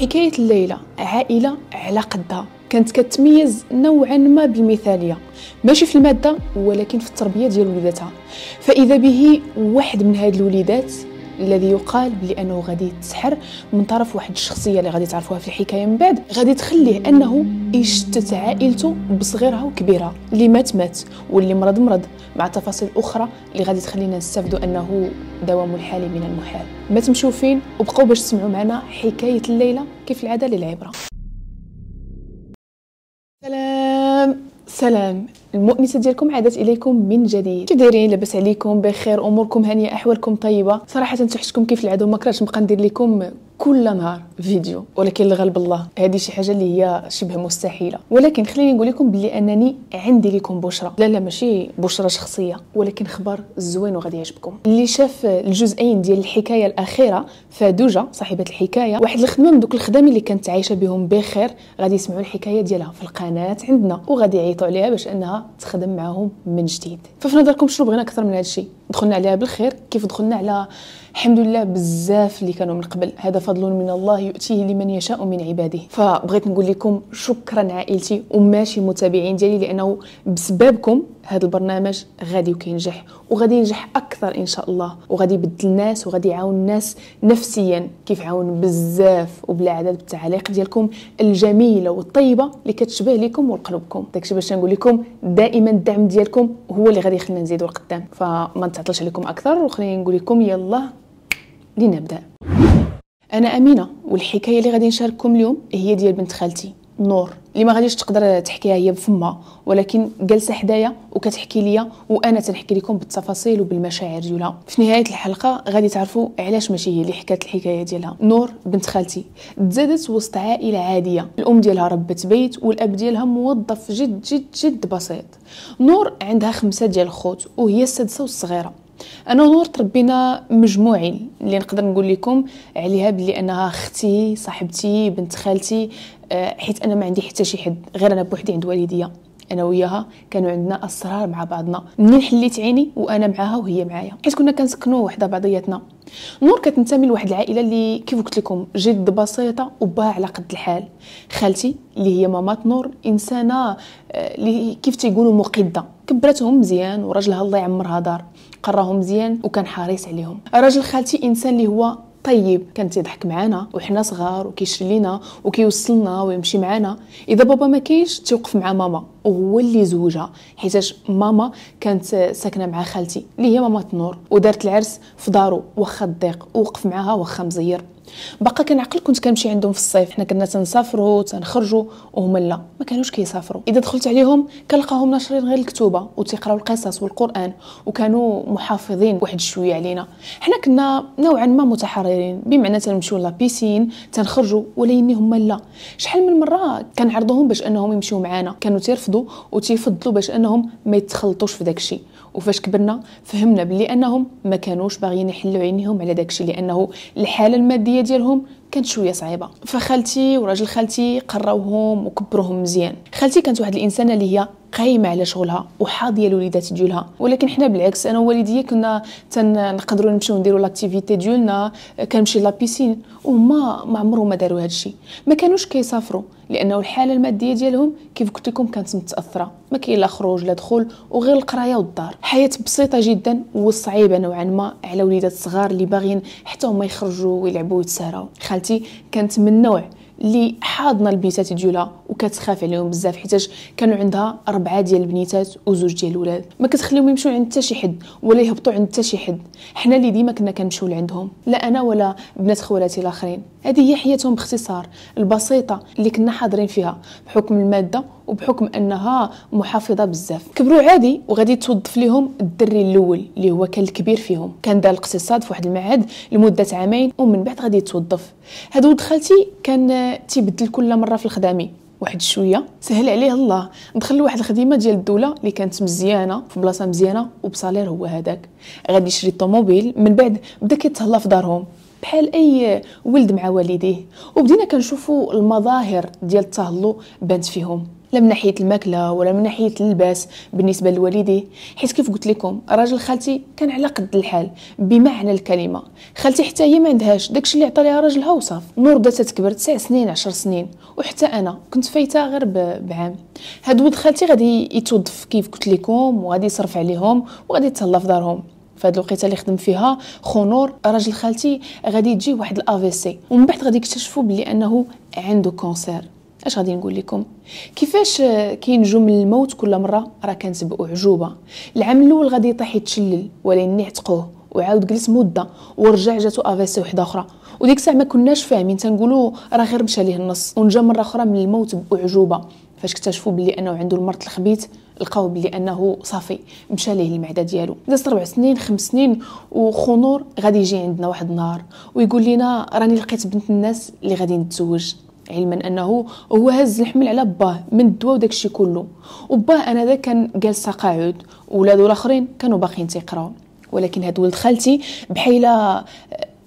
حكاية الليلة عائلة على قدها كانت كتميز نوعا ما بالمثالية ماشي في المادة ولكن في التربية ديال وليداتها فإذا به واحد من هاد الوليدات الذي يقال بانه غادي يتسحر من طرف واحد الشخصيه اللي غادي تعرفوها في الحكايه من بعد غادي تخليه انه يشتت عائلته بصغيرها وكبيرها اللي مات مات واللي مرض مرض مع تفاصيل اخرى اللي غادي تخلينا نستافدوا انه دوام الحال من المحال ما تمشوا فين وبقوا باش تسمعوا معنا حكايه الليله كيف العاده للعبره سلام المؤنسة ديالكم عادت إليكم من جديد كي دايرين لاباس عليكم بخير أموركم هانية أحوالكم طيبة صراحة توحشتكم كيف العادة مكرهتش كرهتش نبقى ندير لكم كل نهار فيديو ولكن الغالب الله هذه شي حاجه اللي هي شبه مستحيله ولكن خليني نقول لكم بلي انني عندي لكم بشرى لا لا ماشي بشرى شخصيه ولكن خبر زوين وغادي يعجبكم اللي شاف الجزئين ديال الحكايه الاخيره فدوجه صاحبه الحكايه واحد الخدمه من دوك الخدام اللي كانت عايشه بهم بخير غادي يسمعوا الحكايه ديالها في القناه عندنا وغادي يعيطوا عليها باش انها تخدم معاهم من جديد ففي نظركم شنو بغينا اكثر من الشيء دخلنا عليها بالخير كيف دخلنا على الحمد لله بزاف اللي كانوا من قبل هذا فضل من الله يؤتيه لمن يشاء من عباده فبغيت نقول لكم شكرا عائلتي وماشي متابعين ديالي لانه بسببكم هذا البرنامج غادي وكينجح وغادي ينجح اكثر ان شاء الله وغادي يبدل الناس وغادي يعاون الناس نفسيا كيف عاون بزاف وبلا عدد بالتعاليق ديالكم الجميله والطيبه اللي كتشبه لكم ولقلوبكم داكشي باش نقول لكم دائما الدعم ديالكم هو اللي غادي يخلينا نزيدوا لقدام فما نتعطلش عليكم اكثر وخلينا نقول لكم يلا لنبدا انا امينه والحكايه اللي غادي نشارككم اليوم هي ديال بنت خالتي نور اللي ما غاديش تقدر تحكيها هي بفمها ولكن جالسه حدايا وكتحكي ليا وانا تنحكي لكم بالتفاصيل وبالمشاعر ديالها في نهايه الحلقه غادي تعرفوا علاش ماشي هي اللي حكات الحكايه ديالها نور بنت خالتي تزادت وسط عائله عاديه الام ديالها ربت بيت والاب ديالها موظف جد جد جد بسيط نور عندها خمسه ديال الخوت وهي السادسه والصغيره انا ونور تربينا مجموعين اللي نقدر نقول لكم عليها بلي انها اختي صاحبتي بنت خالتي آه، حيت انا ما عندي حتى شي حد غير انا بوحدي عند والديا انا وياها كانوا عندنا اسرار مع بعضنا منين حليت عيني وانا معاها وهي معايا حيت كنا كنسكنوا وحده بعضياتنا نور كتنتمي لواحد العائله اللي كيف قلت لكم جد بسيطه وباها على قد الحال خالتي اللي هي مامات نور انسانه آه، اللي كيف تيقولوا مقده كبرتهم مزيان وراجلها الله يعمرها دار قراهم مزيان وكان حريص عليهم راجل خالتي انسان اللي هو طيب كان تيضحك معانا وحنا صغار وكيشري لينا وكيوصلنا ويمشي معانا اذا بابا ما كاينش تيوقف مع ماما وهو اللي زوجها حيتاش ماما كانت ساكنه مع خالتي اللي هي ماما تنور ودارت العرس في دارو واخا الضيق ووقف معاها واخا مزير باقا كنعقل كنت كنمشي عندهم في الصيف حنا كنا تنسافروا تنخرجوا وهما لا ما كانوش كيسافروا اذا دخلت عليهم كنلقاهم ناشرين غير الكتوبه وتيقراو القصص والقران وكانوا محافظين واحد شويه علينا حنا كنا نوعا ما متحررين بمعنى تنمشيو لابيسين تنخرجوا ولكن هما لا شحال من مره كنعرضوهم باش انهم يمشيو معانا كانوا تيرفضوا وتيفضلوا باش انهم ما يتخلطوش في داكشي وفاش كبرنا فهمنا بلي انهم ما كانوش باغيين يحلوا عينيهم على داكشي لانه الحاله الماديه العمليه ديالهم كانت شويه صعيبه فخالتي وراجل خالتي قراوهم وكبروهم مزيان خالتي كانت واحد الانسانه اللي هي قايمه على شغلها وحاضيه الوليدات ديالها ولكن حنا بالعكس انا ووالديا كنا تنقدروا نمشيو نديروا لاكتيفيتي ديالنا كنمشي لابيسين وما ما عمرهم ما داروا هذا الشيء ما كانوش كيسافروا لانه الحاله الماديه ديالهم كيف قلت لكم كانت متاثره ما كاين لا خروج لا دخول وغير القرايه والدار حياه بسيطه جدا وصعيبه نوعا ما على وليدات صغار اللي باغيين حتى هما يخرجوا ويلعبوا ويتسهروا خالتي كانت من نوع اللي حاضنه البنيتات ديولها وكتخاف عليهم بزاف حيتاش كانوا عندها اربعه ديال البنيتات وزوج ديال الولاد ما كتخليهم يمشيو عند حتى شي حد ولا يهبطوا عند حتى شي حد حنا اللي ديما كنا كنمشيو لعندهم لا انا ولا بنات خوالاتي الاخرين هذه هي حياتهم باختصار البسيطه اللي كنا حاضرين فيها بحكم الماده وبحكم انها محافظه بزاف كبروا عادي وغادي توظف ليهم الدري الاول اللي هو كان الكبير فيهم كان دار الاقتصاد في واحد المعهد لمده عامين ومن بعد غادي يتوظف هاد ولد خالتي كان تيبدل كل مره في الخدامي واحد شويه سهل عليه الله دخل لواحد الخدمه ديال الدوله اللي كانت مزيانه في بلاصه مزيانه وبصالير هو هذاك غادي يشري الطوموبيل من بعد بدا كيتهلا في دارهم بحال اي ولد مع والديه وبدينا كنشوفوا المظاهر ديال التهلو بانت فيهم لا من ناحيه الماكله ولا من ناحيه اللباس بالنسبه لوالديه حيت كيف قلت لكم راجل خالتي كان على قد الحال بمعنى الكلمه خالتي حتى هي ما عندهاش داكشي اللي عطى ليها راجلها وصاف نور بدات تكبر 9 سنين 10 سنين وحتى انا كنت فايته غير بعام هاد ولد خالتي غادي يتوظف كيف قلت لكم وغادي يصرف عليهم وغادي يتهلا في دارهم فهاد الوقيته اللي خدم فيها خنور راجل خالتي غادي تجي واحد الافيسي ومن بعد غادي يكتشفوا بلي انه عنده كونسير اش غادي نقول لكم كيفاش كينجو من الموت كل مره راه كانت عجوبه العام الاول غادي يطيح يتشلل ولكن ينعتقوه وعاود جلس مده ورجع جاتو افيسي وحده اخرى وديك الساعه ما كناش فاهمين تنقولوا راه غير مشى ليه النص ونجا مره اخرى من الموت بعجوبه فاش اكتشفوا بلي انه عنده المرض الخبيث لقاو بلي انه صافي مشى ليه المعده ديالو داز ربع سنين خمس سنين وخنور غادي يجي عندنا واحد النهار ويقول لنا راني لقيت بنت الناس اللي غادي نتزوج علما انه هو هز الحمل على باه من الدواء وداك الشيء كله وباه انا ذا كان جالس تقاعد ولادو الاخرين كانوا باقيين تيقراو ولكن هاد ولد خالتي بحال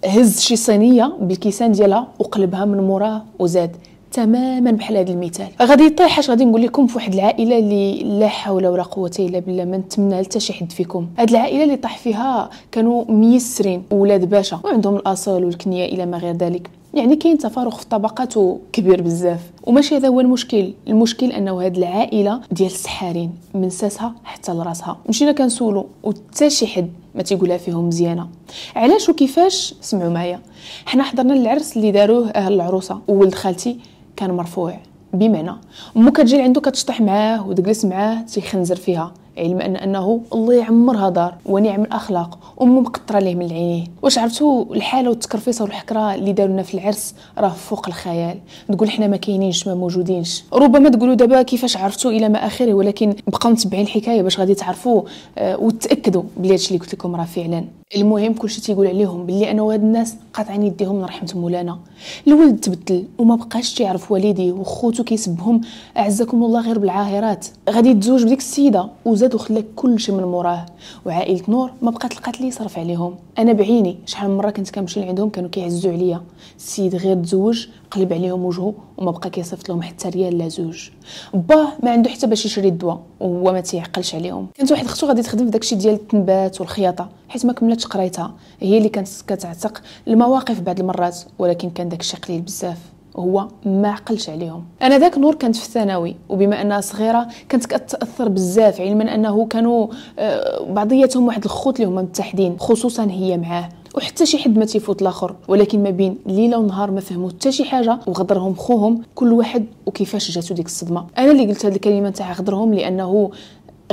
هز شي صينيه بالكيسان ديالها وقلبها من موراه وزاد تماما بحال هذا المثال غادي يطيح اش غادي نقول لكم في واحد العائله اللي لا حول ولا قوه الا بالله ما نتمنى حتى شي حد فيكم هاد العائله اللي طاح فيها كانوا ميسرين ولاد باشا وعندهم الاصل والكنيه الى ما غير ذلك يعني كاين تفارق في الطبقات كبير بزاف وماشي هذا هو المشكل المشكل انه هاد العائله ديال السحارين من ساسها حتى لراسها مشينا كنسولو وتا شي حد ما تيقولها فيهم مزيانه علاش وكيفاش سمعوا معايا حنا حضرنا العرس اللي داروه اهل العروسه وولد خالتي كان مرفوع بمعنى امو كتجي عنده كتشطح معاه وتجلس معاه تيخنزر فيها علما ان انه الله يعمرها دار ونعم الاخلاق امه مقطره ليه من العينين واش عرفتوا الحاله والتكرفيصه والحكره اللي دارونا في العرس راه فوق الخيال تقول حنا ما كاينينش ما موجودينش ربما تقولوا دابا كيفاش عرفتوا الى ما اخره ولكن بقاو متبعين الحكايه باش غادي تعرفوا آه، وتاكدوا بلي هادشي اللي قلت لكم راه فعلا المهم كلشي تيقول عليهم بلي انا وهاد الناس قاطعين يديهم من رحمه مولانا الولد تبدل وما بقاش تيعرف والديه وخوتو كيسبهم اعزكم الله غير بالعاهرات غادي يتزوج بديك السيده وزاد الولاد وخلاك كلشي من موراه وعائله نور ما بقات لقات لي يصرف عليهم انا بعيني شحال من مره كنت كنمشي لعندهم كانوا كيعزوا عليا السيد غير تزوج قلب عليهم وجهه وما بقى كيصيفط لهم حتى ريال لا زوج باه ما عنده حتى باش يشري الدواء وهو ما تيعقلش عليهم كانت واحد اختو غادي تخدم في داكشي ديال التنبات والخياطه حيت ما كملتش قرايتها هي اللي كانت كتعتق المواقف بعد المرات ولكن كان داكشي قليل بزاف هو ما عقلش عليهم انا ذاك نور كانت في الثانوي وبما انها صغيره كانت كتاثر بزاف علما يعني انه كانوا آه، بعضياتهم واحد الخوت اللي هما متحدين خصوصا هي معاه وحتى شي حد ما تيفوت الاخر ولكن ما بين ليله ونهار ما فهموا حتى شي حاجه وغدرهم خوهم كل واحد وكيفاش جاتو ديك الصدمه انا اللي قلت هذه الكلمه تاع غدرهم لانه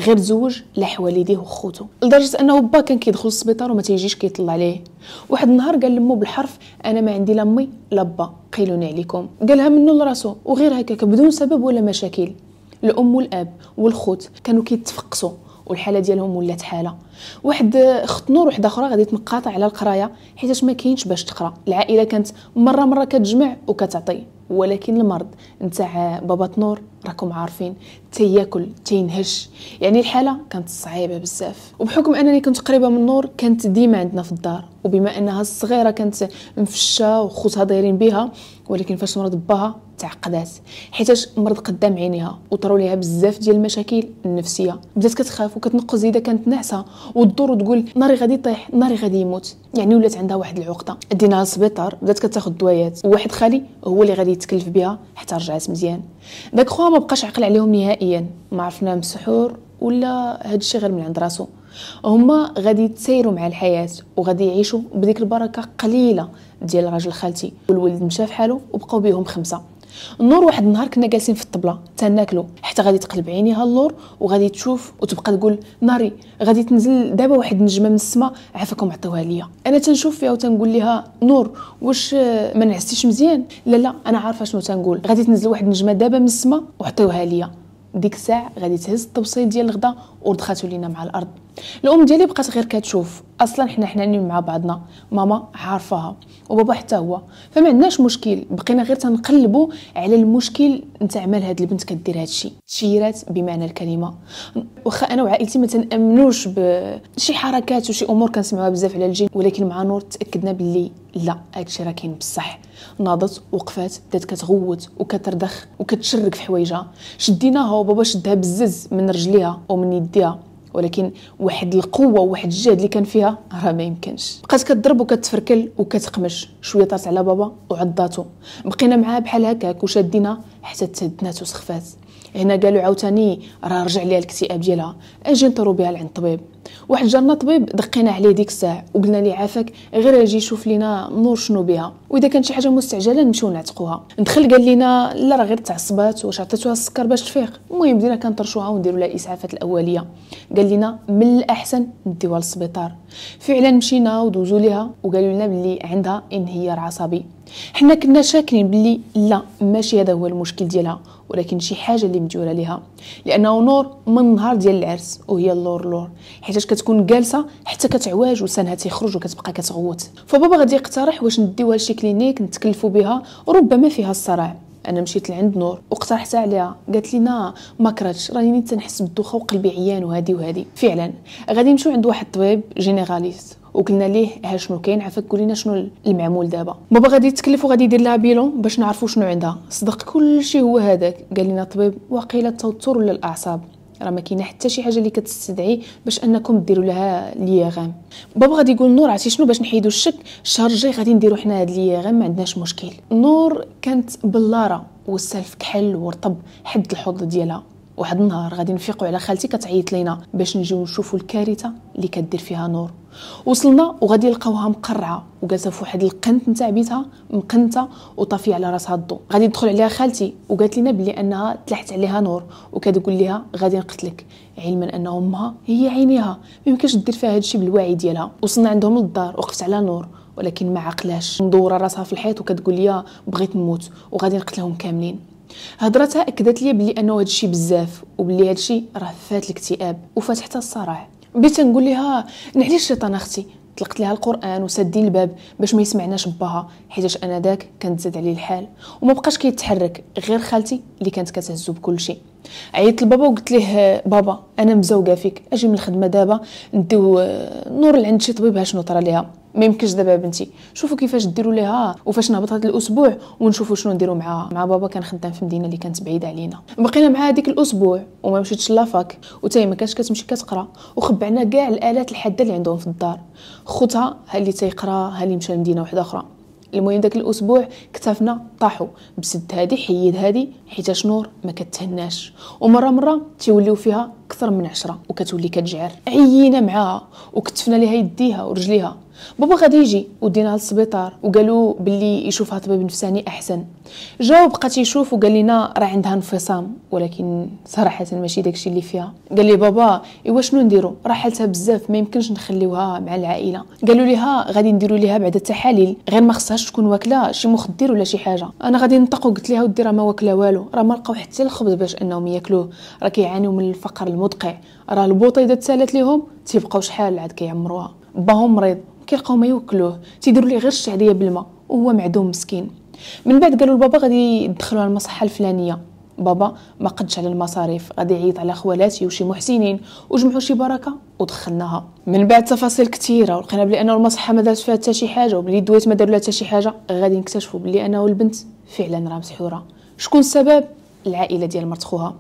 غير زوج لح والديه وخوته لدرجه انه با كان كيدخل السبيطار وما تيجيش كيطلع عليه واحد النهار قال لمو بالحرف انا ما عندي لا مي لا با قيلوني عليكم قالها منو لراسو وغير هكاك بدون سبب ولا مشاكل الام والاب والخوت كانوا كيتفقسوا والحاله ديالهم ولات حاله واحد خت نور وحده اخرى غادي تنقاطع على القرايه حيتاش ما كاينش باش تقرا العائله كانت مره مره كتجمع وكتعطي ولكن المرض نتاع بابا نور راكم عارفين تياكل تينهش يعني الحاله كانت صعيبه بزاف وبحكم انني كنت قريبه من النور كانت ديما عندنا في الدار وبما انها الصغيره كانت مفشه وخوتها دايرين بها ولكن فاش مرض باها تعقدات حيتاش مرض قدام عينيها وطروا ليها بزاف ديال المشاكل النفسيه بدات كتخاف وكتنقز اذا كانت ناعسه والدور وتقول ناري غادي يطيح ناري غادي يموت يعني ولات عندها واحد العقده ديناها للسبيطار بدات كتاخذ دوايات وواحد خالي هو اللي غادي يتكلف بها حتى رجعت مزيان داك خوها ما بقاش عقل عليهم نهائيا ما عرفنا مسحور ولا هاد الشيء غير من عند راسو هما غادي يتسيروا مع الحياه وغادي يعيشوا بديك البركه قليله ديال راجل خالتي والولد مشى فحالو وبقاو بيهم خمسه النور واحد النهار كنا جالسين في الطبله تناكلو حتى غادي تقلب عينيها اللور وغادي تشوف وتبقى تقول ناري غادي تنزل دابا واحد النجمه من السماء عافاكم عطيوها ليا انا تنشوف فيها وتنقول لها نور واش ما نعستيش مزيان لا لا انا عارفه شنو تنقول غادي تنزل واحد النجمه دابا من السماء وعطيوها ليا ديك الساعه غادي تهز التوصيل ديال الغدا وردخاتو لينا مع الارض الام ديالي بقات غير كتشوف اصلا حنا حنانين مع بعضنا ماما عارفاها وبابا حتى هو فما عندناش مشكل بقينا غير تنقلبوا على المشكل نتاع مال هاد البنت كدير هاد الشيء تشيرات بمعنى الكلمه واخا انا وعائلتي ما تنامنوش بشي حركات وشي امور كنسمعوها بزاف على الجن ولكن مع نور تاكدنا باللي لا هادشي راه كاين بصح ناضت وقفات بدات كتغوت وكترضخ وكتشرك في حوايجها شديناها وبابا شدها بزز من رجليها ومن يديها ولكن واحد القوه وواحد الجهد اللي كان فيها راه ما يمكنش بقات كتضرب وكتفركل وكتقمش شويه طات على بابا وعضاتو بقينا معاه بحال هكاك وشادينا حتى تدناتو سخفات هنا قالوا عاوتاني راه رجع ليها الاكتئاب ديالها اجي نطرو بها لعند الطبيب واحد جارنا طبيب دقينا عليه ديك الساعه وقلنا ليه عافاك غير اجي شوف لينا نور شنو بها واذا كانت شي حاجه مستعجله نمشيو نعتقوها ندخل قال لينا لا راه غير تعصبات واش عطيتوها السكر باش تفيق المهم بدينا كنطرشوها ونديروا لها الاسعافات الاوليه قال لينا من الاحسن نديوها للسبيطار فعلا مشينا ودوزو ليها وقالوا لنا بلي عندها انهيار عصبي حنا كنا شاكين بلي لا ماشي هذا هو المشكل ديالها ولكن شي حاجه اللي مديوره ليها لانه نور من نهار ديال العرس وهي اللور لور حيتاش كتكون جالسه حتى كتعواج وسنها تيخرج وكتبقى كتغوت فبابا غادي يقترح واش نديوها لشي كلينيك نتكلفوا بها وربما فيها الصرع انا مشيت لعند نور واقترحت عليها قالت لي ما كرهتش راني نيت تنحس بالدوخه وقلبي عيان وهادي وهادي فعلا غادي نمشيو عند واحد الطبيب جينيراليست وقلنا ليه ها شنو كاين عافاك قولينا شنو المعمول دابا بابا غادي يتكلف وغادي يدير لها بيلون باش نعرفوا شنو عندها صدق كلشي هو هذاك قال لنا الطبيب واقيلا التوتر ولا الاعصاب راه ما كاينه حتى شي حاجه اللي كتستدعي باش انكم ديروا لها ليغام بابا غادي يقول نور عرفتي شنو باش نحيدوا الشك الشهر الجاي غادي نديروا حنا هاد ليغام ما عندناش مشكل نور كانت بلاره والسلف كحل ورطب حد الحوض ديالها واحد النهار غادي نفيقوا على خالتي كتعيط لينا باش نجيو نشوفوا الكارثه اللي كدير فيها نور وصلنا وغادي يلقاوها مقرعه وجالسه في واحد القنت نتاع بيتها مقنته وطافيه على راسها الضو غادي يدخل عليها خالتي وقالت لنا بلي انها تلحت عليها نور وكتقول لها غادي نقتلك علما ان امها هي عينيها ما يمكنش دير فيها هادشي بالوعي ديالها وصلنا عندهم للدار وقفت على نور ولكن ما عقلاش مدوره راسها في الحيط وكتقول لي بغيت نموت وغادي نقتلهم كاملين هضرتها اكدت لي بلي انه هادشي بزاف وبلي هادشي راه فات الاكتئاب وفات حتى الصراع بيت نقول لها نعلي الشيطان اختي طلقت لها القران وسدي الباب باش ما يسمعناش باها حيتاش انا داك كانت زاد عليه الحال وما بقاش كيتحرك غير خالتي اللي كانت كتهزو بكل شيء عيطت لبابا وقلت ليه بابا انا مزوقه فيك اجي من الخدمه دابا نديو نور لعند شي طبيب شنو طرا ليها ما يمكنش دابا بنتي شوفوا كيفاش ديروا ليها وفاش نهبط هذا الاسبوع ونشوفوا شنو نديروا معاها مع بابا كان خدام في مدينه اللي كانت بعيده علينا بقينا معاها هذيك الاسبوع وما مشيتش لافاك وتاهي ما كانتش كتمشي كتقرا وخبعنا كاع الالات الحاده اللي عندهم في الدار خوتها ها اللي تيقرا ها اللي مشى لمدينه واحده اخرى المهم داك الاسبوع كتافنا طاحوا بسد هادي حيد هادي حيت شنور ما كتهناش ومره مره تيوليو فيها اكثر من عشرة وكتولي كتجعر عينا معاها وكتفنا ليها يديها ورجليها بابا غادي يجي ودينا للسبيطار وقالوا باللي يشوفها طبيب نفساني احسن جا بقى تيشوف وقال لنا راه عندها انفصام ولكن صراحه ماشي داكشي اللي فيها قال لي بابا ايوا شنو نديرو راه حالتها بزاف ما يمكنش نخليوها مع العائله قالوا ليها غادي نديرو ليها بعد التحاليل غير ما خصهاش تكون واكله شي مخدر ولا شي حاجه انا غادي نطق وقلت ليها ودي راه ما واكله والو راه ما لقاو حتى الخبز باش انهم ياكلوه راه كيعانيو من الفقر المدقع راه اذا تسالت ليهم تيبقاو شحال عاد كيعمروها باهم مريض كيلقاو ما يوكلوه تيديروا ليه غير الشعريه بالماء وهو معدوم مسكين من بعد قالوا لبابا غادي على المصحه الفلانيه بابا ما قدش على المصاريف غادي يعيط على خوالاتي وشي محسنين وجمعوا شي بركه ودخلناها من بعد تفاصيل كثيره ولقينا بلي انه المصحه ما دارت فيها حتى شي حاجه وبلي الدويت ما دارو لها حتى شي حاجه غادي نكتشفوا بلي انه البنت فعلا راه مسحوره شكون السبب العائله ديال مرت خوها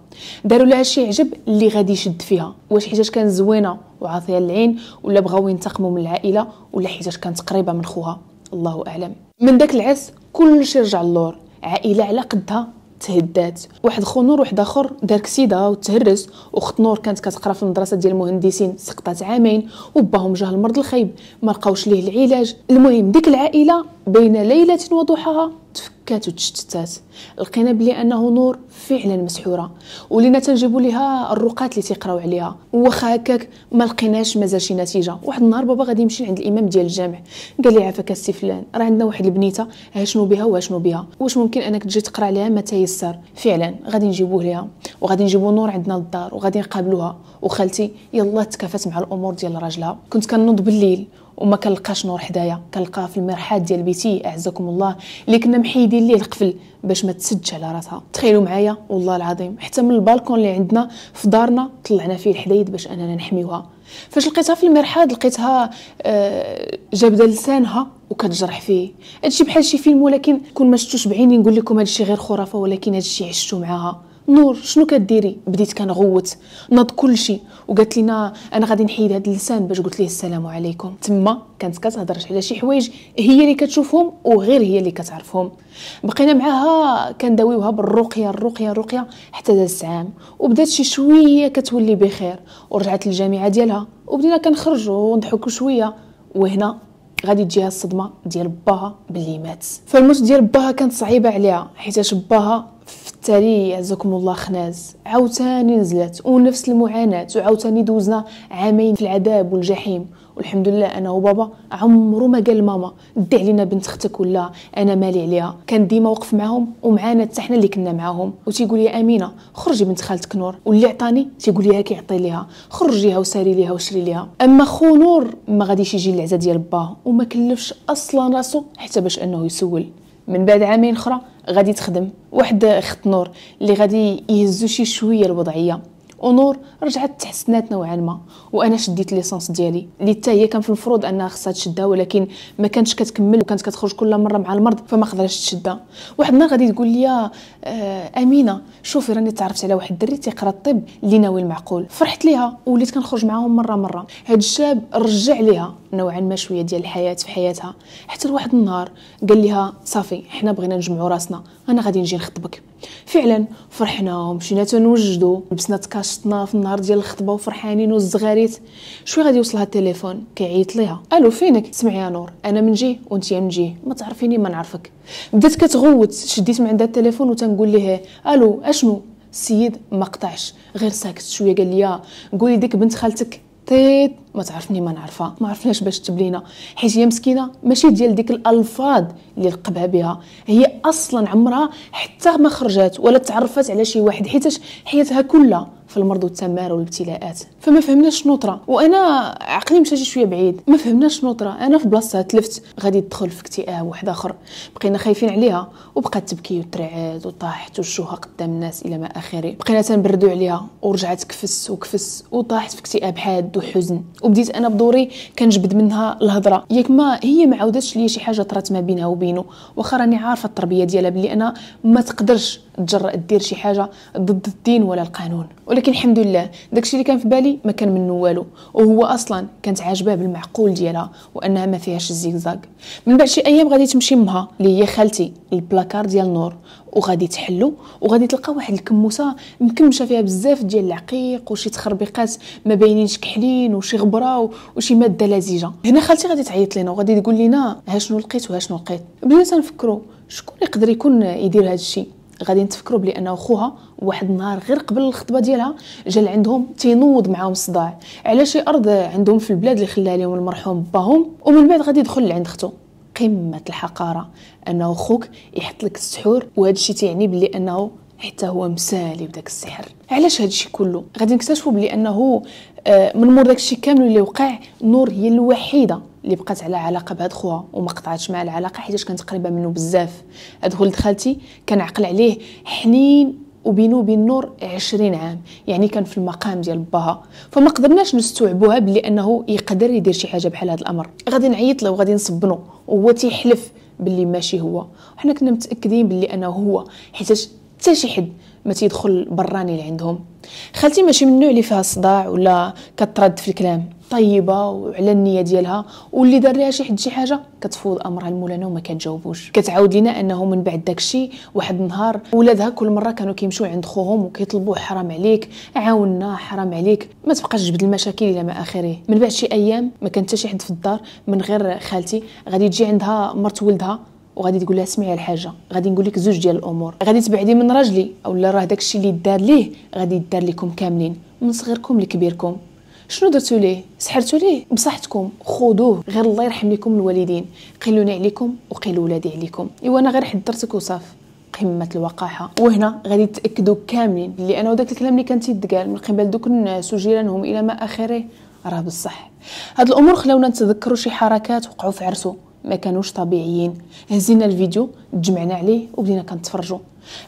داروا لها شي عجب اللي غادي يشد فيها واش حيتاش كانت زوينه وعاطيه العين ولا بغاو ينتقموا من العائله ولا حيتاش كانت قريبه من خوها الله اعلم من داك العرس كلشي رجع للور عائله على قدها تهدات واحد خو نور واحد اخر دار كسيده وتهرس وخت نور كانت كتقرا في المدرسه ديال المهندسين سقطات عامين وباهم جاه المرض الخيب ما لقاوش ليه العلاج المهم ديك العائله بين ليله وضحاها تفكر تفكات وتشتتات لقينا بلي انه نور فعلا مسحوره ولينا تنجيبوا ليها الرقات اللي تيقراو عليها واخا هكاك ما لقيناش مازال شي نتيجه واحد النهار بابا غادي يمشي عند الامام ديال الجامع قال لي عافاك السي فلان راه عندنا واحد البنيته ها شنو بها واشنو بها واش ممكن انك تجي تقرا عليها ما تيسر فعلا غادي نجيبوه ليها وغادي نجيبو نور عندنا للدار وغادي نقابلوها وخالتي يلا تكافات مع الامور ديال راجلها كنت كنوض بالليل وما كنلقاش نور حدايا كنلقاها في المرحاض ديال بيتي اعزكم الله اللي كنا محيدين ليه القفل باش ما تسدش على راسها تخيلوا معايا والله العظيم حتى من البالكون اللي عندنا في دارنا طلعنا فيه الحدايد باش اننا نحميوها فاش لقيتها في المرحاض لقيتها آه، جابده لسانها وكتجرح فيه هادشي بحال شي فيلم ولكن كون ما شفتوش بعيني نقول لكم هادشي غير خرافه ولكن هادشي عشتو معاها نور شنو كديري بديت كنغوت نض كلشي وقالت لينا انا غادي نحيد هذا اللسان باش قلت ليه السلام عليكم تما كانت كتهضر على شي حوايج هي اللي كتشوفهم وغير هي اللي كتعرفهم بقينا معاها كنداويوها بالرقيه الرقيه الرقيه حتى دازت عام وبدات شي شويه كتولي بخير ورجعت للجامعه ديالها وبدينا كنخرجوا ونضحكوا شويه وهنا غادي تجيها الصدمه ديال باها باللي مات فالموت ديال باها كانت صعيبه عليها حيت باها فتالي عزكم الله خناز عاوتاني نزلت ونفس المعاناة وعاوتاني دوزنا عامين في العذاب والجحيم والحمد لله انا وبابا عمرو ما قال ماما دي علينا بنت اختك ولا انا مالي عليها كان ديما واقف معاهم ومعانا حتى حنا اللي كنا معاهم وتيقول لي امينه خرجي بنت خالتك نور واللي عطاني تيقول ليها كيعطي ليها خرجيها وساري ليها وشري ليها اما خو نور ما غاديش يجي العزا ديال باه وما كلفش اصلا راسو حتى باش انه يسول من بعد عامين اخرى غادي تخدم واحد خط نور اللي غادي يهزو شي شويه الوضعيه ونور رجعت تحسنات نوعا ما وانا شديت ليسونس ديالي اللي حتى هي كان في المفروض انها خصها تشدها ولكن ما كانتش كتكمل وكانت كتخرج كل مره مع المرض فما قدرتش تشدها واحد النهار غادي تقول لي آه امينه شوفي راني تعرفت على واحد الدري تيقرا الطب اللي ناوي المعقول فرحت ليها وليت كنخرج معاهم مره مره هاد الشاب رجع ليها نوعا ما شويه ديال الحياه في حياتها حتى لواحد النهار قال لها صافي حنا بغينا نجمعوا راسنا انا غادي نجي نخطبك فعلا فرحنا ومشينا تنوجدوا لبسنا تكاش عشتنا في النهار ديال الخطبه وفرحانين والزغاريت شويه غادي يوصلها التليفون كيعيط ليها الو فينك سمعي يا نور انا من جي وانت من جي ما تعرفيني ما نعرفك بدات كتغوت شديت من عندها التليفون وتنقول ليها الو اشنو السيد ما قطعش غير ساكت شويه قال لي قولي ديك بنت خالتك تيت ما تعرفني ما نعرفها ما عرفناش باش تبلينا حيت هي مسكينه ماشي ديال ديك الالفاظ اللي لقبها بها هي اصلا عمرها حتى ما خرجات ولا تعرفت على شي واحد حيتاش حياتها كلها في المرض والتمار والابتلاءات فما فهمناش النطره وانا عقلي مشى شويه بعيد ما فهمناش النطره انا في بلاصتها تلفت غادي تدخل في اكتئاب واحد اخر بقينا خايفين عليها وبقات تبكي وترعد وطاحت وشوها قدام الناس الى ما اخره بقينا تنبردو عليها ورجعت كفس وكفس وطاحت في اكتئاب حاد وحزن وبديت انا بدوري كنجبد منها الهضره ياك ما هي ما عاودتش ليا شي حاجه طرات ما بينها وبينه واخا راني عارفه التربيه ديالها بلي انا ما تقدرش تجرأ دير شي حاجه ضد الدين ولا القانون ولكن الحمد لله داكشي اللي كان في بالي ما كان منه والو وهو اصلا كانت عاجباه بالمعقول ديالها وانها ما فيهاش الزيكزاك من بعد شي ايام غادي تمشي مها اللي هي خالتي البلاكار ديال نور وغادي تحلو وغادي تلقى واحد الكموسه مكمشه فيها بزاف ديال العقيق وشي تخربيقات ما باينينش كحلين وشي غبره وشي ماده لزجه هنا خالتي غادي تعيط لنا وغادي تقول لنا ها شنو لقيت وها شنو لقيت بدينا نفكروا شكون يقدر يكون يدير هذا الشيء غادي نتفكروا بلي انه خوها واحد النهار غير قبل الخطبه ديالها جا لعندهم تينوض معاهم الصداع على شي ارض عندهم في البلاد اللي خلاها لهم المرحوم باهم ومن بعد غادي يدخل لعند اختو قمه الحقاره انه خوك يحط لك السحور وهذا الشيء تيعني بلي انه حتى هو مسالي بداك السحر علاش هذا الشيء كله غادي نكتشفوا بلي انه آه، من مور داك الشيء كامل اللي وقع نور هي الوحيده اللي بقات على علاقه بهاد خوها وما قطعتش معاه العلاقه حيتاش كانت قريبه منه بزاف هاد خالتي كان عقل عليه حنين وبينو وبين نور 20 عام يعني كان في المقام ديال باها فما قدرناش نستوعبوها بلي انه يقدر يدير شي حاجه بحال هذا الامر غادي نعيط له وغادي نصبنو وهو تيحلف باللي ماشي هو وحنا كنا متاكدين باللي انه هو حيت حتى شي حد ما تيدخل براني لعندهم خالتي ماشي من النوع اللي فيها صداع ولا كترد في الكلام طيبه وعلى النيه ديالها واللي دار ليها شي حد شي حاجه كتفوض امرها لمولانا وما كتجاوبوش كتعاود لينا انه من بعد داكشي واحد النهار ولادها كل مره كانوا كيمشيو عند خوهم وكيطلبوا حرام عليك عاونا حرام عليك ما تبقاش تجبد المشاكل الى ما اخره من بعد شي ايام ما كان حتى شي حد في الدار من غير خالتي غادي تجي عندها مرت ولدها وغادي تقول لها سمعي الحاجه غادي نقول لك زوج ديال الامور غادي تبعدي من راجلي اولا راه داكشي اللي دار ليه غادي يدار لكم كاملين من صغيركم لكبيركم شنو درتو ليه سحرتو ليه بصحتكم خذوه غير الله يرحم لكم الوالدين قيلوني عليكم وقيلوا ولادي عليكم ايوا انا غير حضرتك وصاف قمه الوقاحه وهنا غادي تاكدوا كاملين بلي انا وداك الكلام اللي كان تيتقال من قبل دوك الناس وجيرانهم الى ما اخره راه بصح هاد الامور خلاونا نتذكروا شي حركات وقعوا في عرسو ما كانوش طبيعيين هزينا الفيديو تجمعنا عليه وبدينا كنتفرجوا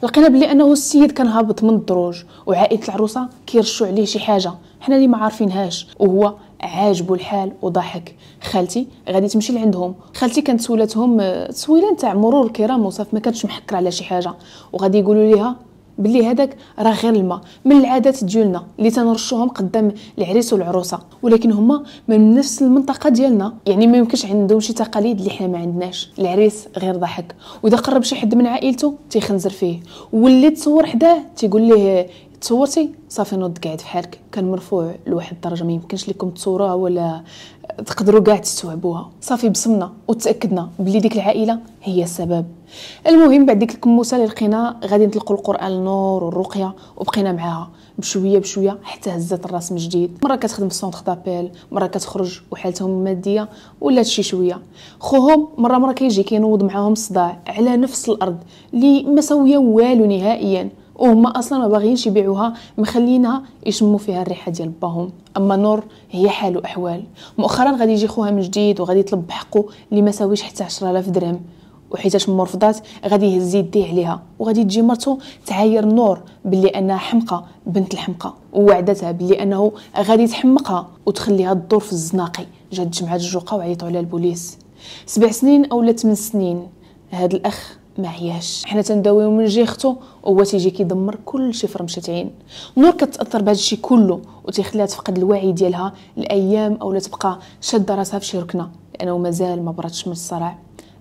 لقينا بلي انه السيد كان هابط من الدروج وعائله العروسه كيرشوا عليه شي حاجه حنا اللي ما عارفينهاش وهو عاجبو الحال وضحك خالتي غادي تمشي لعندهم خالتي كانت سولاتهم آه، تسويله نتاع مرور الكرام وصاف ما كانتش محكره على شي حاجه وغادي يقولوا ليها باللي هذاك راه غير الماء من العادات ديالنا اللي تنرشوهم قدام العريس والعروسه ولكن هما من نفس المنطقه ديالنا يعني ما يمكنش عندهم شي تقاليد اللي حنا ما عندناش العريس غير ضحك واذا قرب شي حد من عائلته تيخنزر فيه واللي تصور حداه تيقول ليه تصورتي صافي نوض قاعد في حالك كان مرفوع لواحد الدرجه ما يمكنش لكم تصوروها ولا تقدروا كاع تستوعبوها صافي بصمنا وتاكدنا بلي ديك العائله هي السبب المهم بعد ديك الكموسه اللي لقينا غادي نطلقوا القران النور والرقيه وبقينا معاها بشويه بشويه حتى هزت الراس من جديد مره كتخدم في سونتر دابيل مره كتخرج وحالتهم الماديه ولا شي شويه خوهم مره مره كيجي كينوض معاهم الصداع على نفس الارض اللي ما سويه والو نهائيا وهما اصلا ما باغيينش يبيعوها مخلينها يشموا فيها الريحه ديال باهم اما نور هي حال احوال مؤخرا غادي يجي خوها من جديد وغادي يطلب بحقه اللي ما ساويش حتى 10000 درهم وحيتاش مرفضات غادي يهز يديه عليها وغادي تجي مرته تعاير نور باللي انها حمقه بنت الحمقه ووعدتها باللي انه غادي تحمقها وتخليها تدور في الزناقي جات جمعات الجوقه وعيطوا عليها البوليس سبع سنين او ثمان سنين هذا الاخ ما عياش حنا تنداويو من جيختو وهو تيجي كيدمر كلشي في رمشة عين نور كتاثر بهذا الشيء كله وتيخليها تفقد الوعي ديالها الايام اولا تبقى شاده راسها في شي ركنه لانه مازال ما براتش من الصراع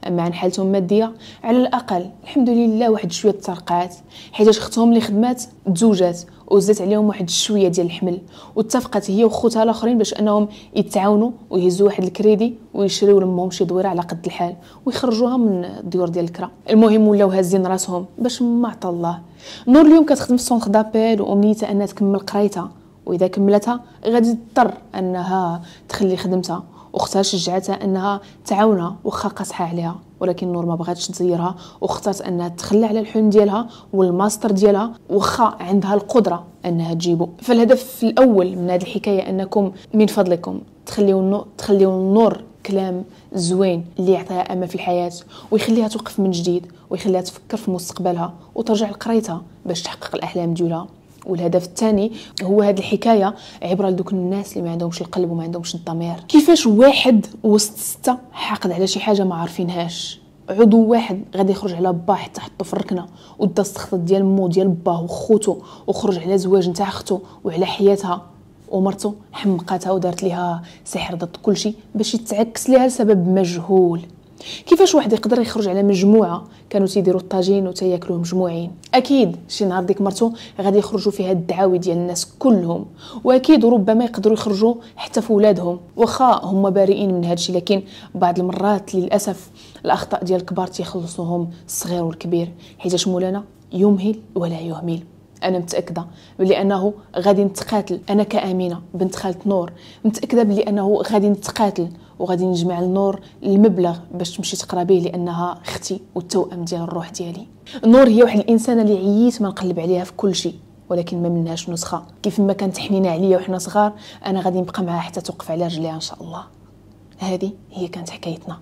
اما عن حالتهم الماديه على الاقل الحمد لله واحد شويه ترقعات حيت اختهم اللي خدمات تزوجات وزدت عليهم واحد شويه ديال الحمل واتفقت هي وخوتها الاخرين باش انهم يتعاونوا ويهزوا واحد الكريدي ويشريو لمهم شي دويره على قد الحال ويخرجوها من الديور ديال الكرا المهم ولاو هازين راسهم باش ما عطا الله نور اليوم كتخدم في سونغ دابيل وامنيتها انها تكمل قرايتها واذا كملتها غادي تضطر انها تخلي خدمتها واختها شجعتها انها تعاونها واخا قاصحه عليها ولكن نور ما بغاتش تزيرها واختارت انها تخلى على الحلم ديالها والماستر ديالها واخا عندها القدره انها تجيبه فالهدف الاول من هذه الحكايه انكم من فضلكم تخليو النور تخليو النور كلام زوين اللي يعطيها امل في الحياه ويخليها توقف من جديد ويخليها تفكر في مستقبلها وترجع لقرايتها باش تحقق الاحلام ديالها والهدف الثاني هو هذه الحكايه عبره لدوك الناس اللي ما عندهمش القلب وما عندهمش الضمير كيفاش واحد وسط سته حاقد على شي حاجه ما عارفينهاش عضو واحد غادي يخرج على باه حتى حطو في الركنه ودا السخطه ديال مو ديال باه وخوتو وخرج على زواج نتاع اختو وعلى حياتها ومرتو حمقاتها ودارت ليها سحر ضد كلشي باش يتعكس ليها لسبب مجهول كيفاش واحد يقدر يخرج على مجموعه كانوا تيديروا الطاجين وتياكلوه مجموعين اكيد شي نهار ديك مرتو غادي يخرجوا فيها الدعاوي ديال الناس كلهم واكيد ربما يقدروا يخرجوا حتى في ولادهم واخا هما بارئين من هادشي لكن بعض المرات للاسف الاخطاء ديال الكبار تيخلصوهم الصغير والكبير حيتاش مولانا يمهل ولا يهمل انا متاكده بلي انه غادي نتقاتل انا كامينه بنت خاله نور متاكده بلي انه غادي نتقاتل وغادي نجمع النور المبلغ باش تمشي تقرا به لانها اختي والتوأم ديال الروح ديالي نور هي واحد الانسانه اللي عييت ما نقلب عليها في كل شيء ولكن ما منهاش نسخه كيف ما كانت حنينه عليا وحنا صغار انا غادي نبقى معها حتى توقف على رجليها ان شاء الله هذه هي كانت حكايتنا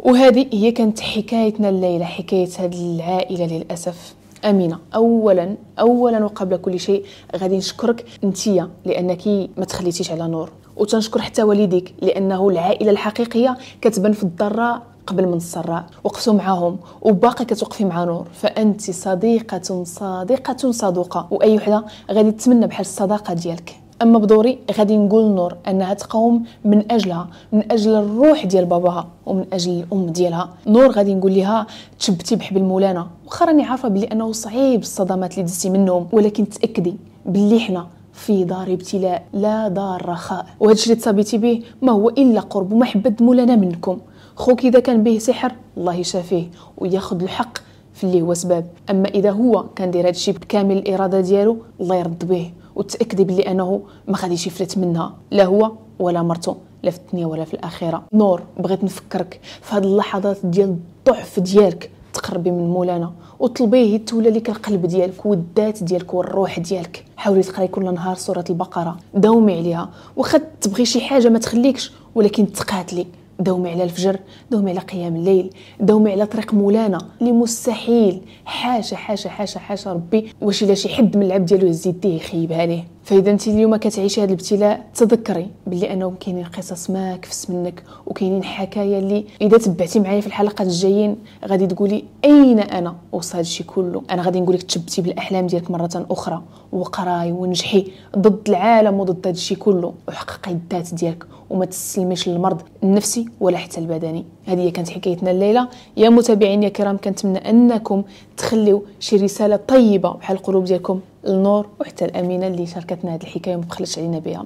وهذه هي كانت حكايتنا الليله حكايه هذه العائله للاسف امينه اولا اولا وقبل كل شيء غادي نشكرك انتيا لانك ما تخليتيش على نور وتنشكر حتى والديك لانه العائله الحقيقيه كتبان في الضراء قبل من السراء وقفتوا معاهم وباقي كتوقفي مع نور فانت صديقه صادقه صدوقه واي وحده غادي تتمنى بحال الصداقه ديالك اما بدوري غادي نقول نور انها تقاوم من اجلها من اجل الروح ديال باباها ومن اجل الام ديالها نور غادي نقول لها تشبتي بحبل مولانا وخا راني عارفه بلي انه صعيب الصدمات اللي دزتي منهم ولكن تاكدي بلي حنا في دار ابتلاء لا دار رخاء وهذا الشيء اللي تصابيتي به ما هو الا قرب ومحبه مولانا منكم خوك اذا كان به سحر الله يشافيه وياخذ الحق في اللي هو سباب اما اذا هو كان داير هادشي بكامل الاراده ديالو الله يرد به وتاكدي بلي انه ما غاديش يفلت منها لا هو ولا مرته لا في الدنيا ولا في الاخره نور بغيت نفكرك في هاد اللحظات ديال الضعف ديالك تقربي من مولانا وطلبيه يتولى لك القلب ديالك والذات ديالك والروح ديالك حاولي تقراي كل نهار سوره البقره داومي عليها واخا تبغي شي حاجه ما تخليكش ولكن تقاتلي داومي على الفجر داومي على قيام الليل داومي على طريق مولانا اللي مستحيل حاشا حاشا حاشا حاشا ربي واش الا شي حد من العبد ديالو يزيد يديه يخيبها ليه فاذا انت اليوم كتعيشي هذا الابتلاء تذكري بلي انه كاينين قصص ما كفس منك وكاينين حكايا اللي اذا تبعتي معايا في الحلقات الجايين غادي تقولي اين انا وسط هذا الشيء كله انا غادي نقولك تشبتي بالاحلام ديالك مره اخرى وقراي ونجحي ضد العالم وضد هذا الشيء كله وحققي الذات ديالك وما تسلميش للمرض النفسي ولا حتى البدني هذه هي كانت حكايتنا الليله يا متابعين يا كرام كنتمنى انكم تخليو شي رساله طيبه بحال القلوب ديالكم النور وحتى الامينه اللي شاركتنا هذه الحكايه وما بخلتش علينا بها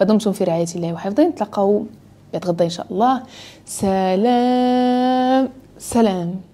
فدمتم في رعايه الله وحفظه نتلاقاو بعد غدا ان شاء الله سلام سلام